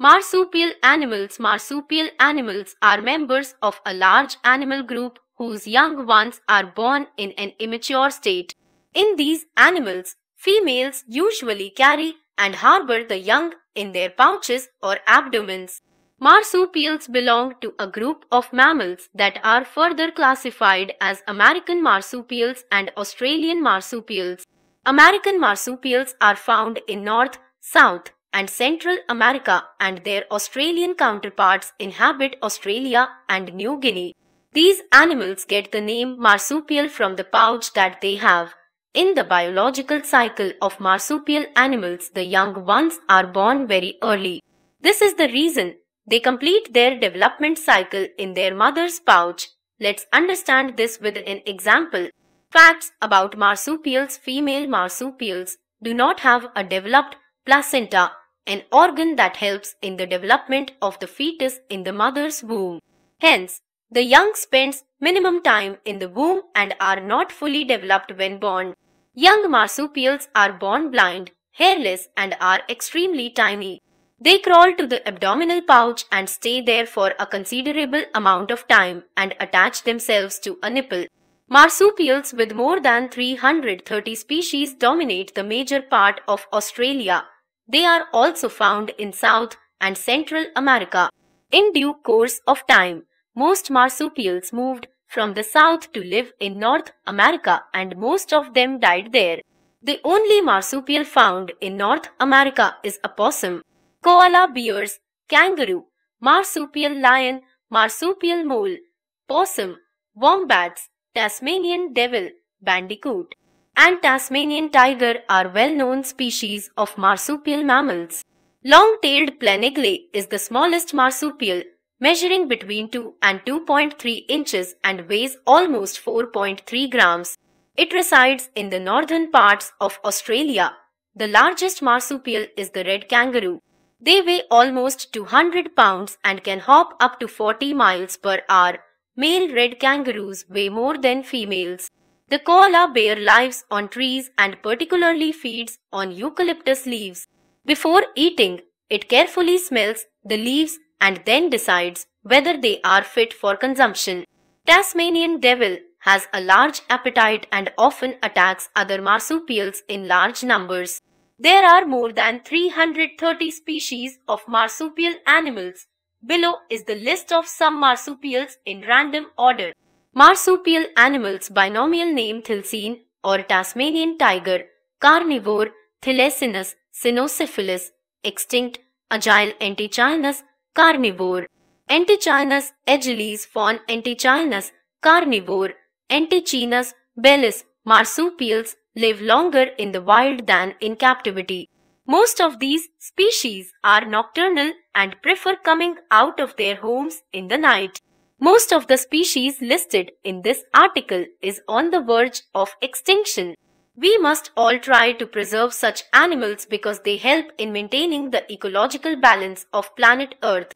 Marsupial animals Marsupial animals are members of a large animal group whose young ones are born in an immature state. In these animals, females usually carry and harbor the young in their pouches or abdomens. Marsupials belong to a group of mammals that are further classified as American marsupials and Australian marsupials. American marsupials are found in North, South, and Central America and their Australian counterparts inhabit Australia and New Guinea. These animals get the name marsupial from the pouch that they have. In the biological cycle of marsupial animals, the young ones are born very early. This is the reason they complete their development cycle in their mother's pouch. Let's understand this with an example. Facts about marsupials Female marsupials do not have a developed placenta, an organ that helps in the development of the fetus in the mother's womb. Hence, the young spends minimum time in the womb and are not fully developed when born. Young marsupials are born blind, hairless and are extremely tiny. They crawl to the abdominal pouch and stay there for a considerable amount of time and attach themselves to a nipple. Marsupials with more than 330 species dominate the major part of Australia they are also found in South and Central America. In due course of time, most marsupials moved from the south to live in North America and most of them died there. The only marsupial found in North America is opossum, Koala bears, kangaroo, marsupial lion, marsupial mole, possum, wombats, Tasmanian devil, bandicoot and Tasmanian tiger are well-known species of marsupial mammals. Long-tailed planiglay is the smallest marsupial, measuring between 2 and 2.3 inches and weighs almost 4.3 grams. It resides in the northern parts of Australia. The largest marsupial is the red kangaroo. They weigh almost 200 pounds and can hop up to 40 miles per hour. Male red kangaroos weigh more than females. The koala bear lives on trees and particularly feeds on eucalyptus leaves. Before eating, it carefully smells the leaves and then decides whether they are fit for consumption. Tasmanian devil has a large appetite and often attacks other marsupials in large numbers. There are more than 330 species of marsupial animals. Below is the list of some marsupials in random order. Marsupial animals binomial name Thylcine or Tasmanian tiger, carnivore, Thylacinus cynocephalus, extinct, agile Antichinus, carnivore, Antichinus agilis fawn Antichinus, carnivore, Antichinus bellis, marsupials live longer in the wild than in captivity. Most of these species are nocturnal and prefer coming out of their homes in the night. Most of the species listed in this article is on the verge of extinction. We must all try to preserve such animals because they help in maintaining the ecological balance of planet Earth.